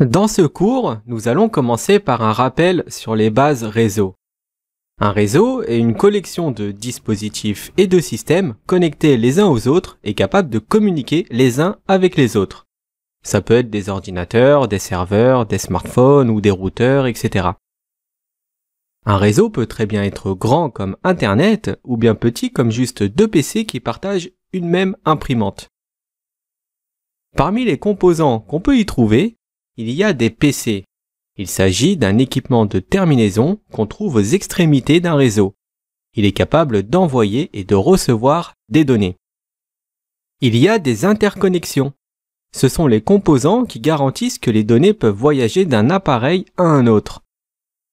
Dans ce cours, nous allons commencer par un rappel sur les bases réseau. Un réseau est une collection de dispositifs et de systèmes connectés les uns aux autres et capables de communiquer les uns avec les autres. Ça peut être des ordinateurs, des serveurs, des smartphones ou des routeurs, etc. Un réseau peut très bien être grand comme Internet ou bien petit comme juste deux PC qui partagent une même imprimante. Parmi les composants qu'on peut y trouver, il y a des PC. Il s'agit d'un équipement de terminaison qu'on trouve aux extrémités d'un réseau. Il est capable d'envoyer et de recevoir des données. Il y a des interconnexions. Ce sont les composants qui garantissent que les données peuvent voyager d'un appareil à un autre.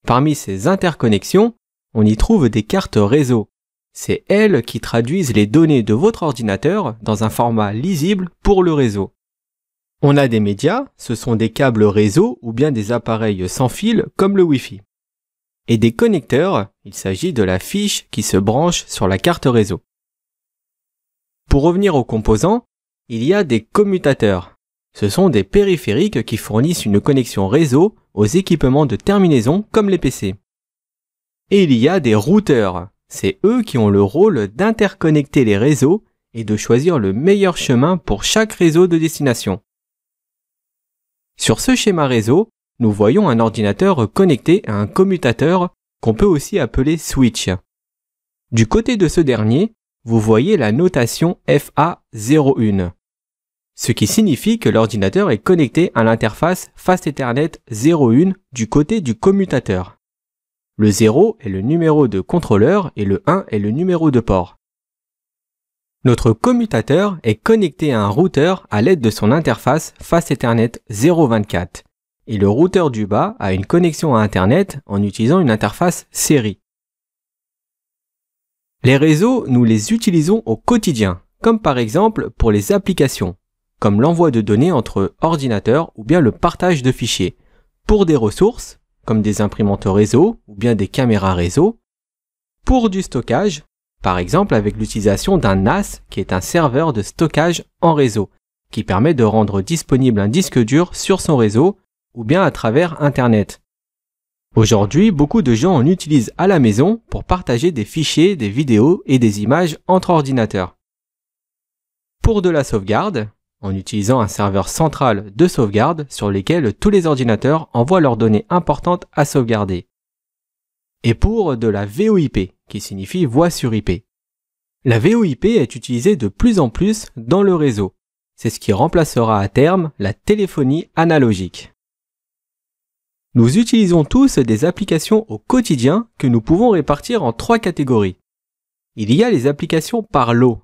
Parmi ces interconnexions, on y trouve des cartes réseau. C'est elles qui traduisent les données de votre ordinateur dans un format lisible pour le réseau. On a des médias, ce sont des câbles réseau ou bien des appareils sans fil comme le Wi-Fi. Et des connecteurs, il s'agit de la fiche qui se branche sur la carte réseau. Pour revenir aux composants, il y a des commutateurs. Ce sont des périphériques qui fournissent une connexion réseau aux équipements de terminaison comme les PC. Et il y a des routeurs. C'est eux qui ont le rôle d'interconnecter les réseaux et de choisir le meilleur chemin pour chaque réseau de destination. Sur ce schéma réseau, nous voyons un ordinateur connecté à un commutateur qu'on peut aussi appeler switch. Du côté de ce dernier, vous voyez la notation FA01, ce qui signifie que l'ordinateur est connecté à l'interface Fast Ethernet 01 du côté du commutateur. Le 0 est le numéro de contrôleur et le 1 est le numéro de port. Notre commutateur est connecté à un routeur à l'aide de son interface Face Ethernet 0.24 et le routeur du bas a une connexion à Internet en utilisant une interface série. Les réseaux, nous les utilisons au quotidien, comme par exemple pour les applications, comme l'envoi de données entre ordinateurs ou bien le partage de fichiers, pour des ressources, comme des imprimantes réseau ou bien des caméras réseau, pour du stockage, par exemple avec l'utilisation d'un NAS qui est un serveur de stockage en réseau, qui permet de rendre disponible un disque dur sur son réseau ou bien à travers Internet. Aujourd'hui, beaucoup de gens en utilisent à la maison pour partager des fichiers, des vidéos et des images entre ordinateurs. Pour de la sauvegarde, en utilisant un serveur central de sauvegarde sur lequel tous les ordinateurs envoient leurs données importantes à sauvegarder. Et pour de la VOIP, qui signifie voix sur IP. La VoIP est utilisée de plus en plus dans le réseau. C'est ce qui remplacera à terme la téléphonie analogique. Nous utilisons tous des applications au quotidien que nous pouvons répartir en trois catégories. Il y a les applications par lot.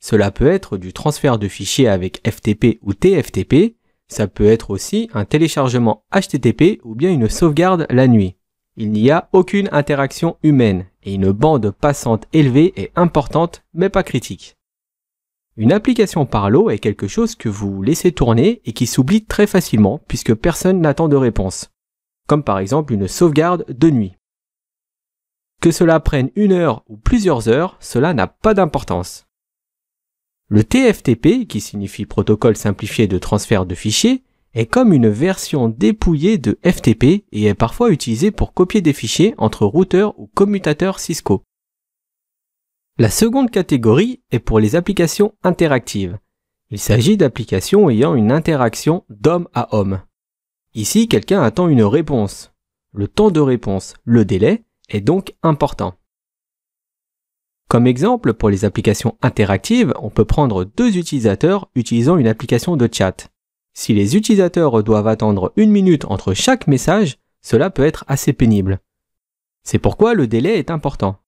Cela peut être du transfert de fichiers avec FTP ou TFTP, ça peut être aussi un téléchargement HTTP ou bien une sauvegarde la nuit. Il n'y a aucune interaction humaine et une bande passante élevée est importante mais pas critique. Une application par lot est quelque chose que vous laissez tourner et qui s'oublie très facilement puisque personne n'attend de réponse, comme par exemple une sauvegarde de nuit. Que cela prenne une heure ou plusieurs heures, cela n'a pas d'importance. Le TFTP, qui signifie Protocole simplifié de transfert de fichiers, est comme une version dépouillée de FTP et est parfois utilisée pour copier des fichiers entre routeurs ou commutateurs Cisco. La seconde catégorie est pour les applications interactives. Il s'agit d'applications ayant une interaction d'homme à homme. Ici, quelqu'un attend une réponse. Le temps de réponse, le délai, est donc important. Comme exemple, pour les applications interactives, on peut prendre deux utilisateurs utilisant une application de chat. Si les utilisateurs doivent attendre une minute entre chaque message, cela peut être assez pénible. C'est pourquoi le délai est important.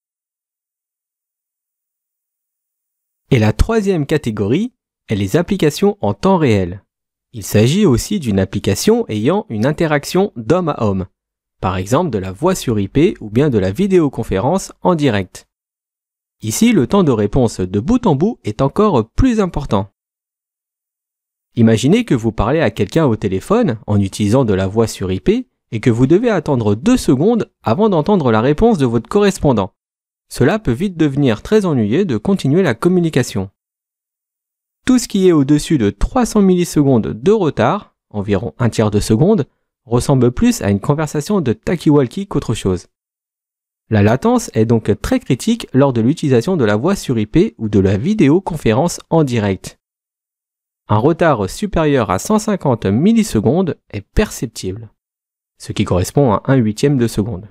Et la troisième catégorie est les applications en temps réel. Il s'agit aussi d'une application ayant une interaction d'homme à homme, par exemple de la voix sur IP ou bien de la vidéoconférence en direct. Ici, le temps de réponse de bout en bout est encore plus important. Imaginez que vous parlez à quelqu'un au téléphone en utilisant de la voix sur IP et que vous devez attendre deux secondes avant d'entendre la réponse de votre correspondant. Cela peut vite devenir très ennuyeux de continuer la communication. Tout ce qui est au-dessus de 300 millisecondes de retard, environ un tiers de seconde, ressemble plus à une conversation de talkie qu'autre chose. La latence est donc très critique lors de l'utilisation de la voix sur IP ou de la vidéoconférence en direct un retard supérieur à 150 millisecondes est perceptible, ce qui correspond à 1 huitième de seconde.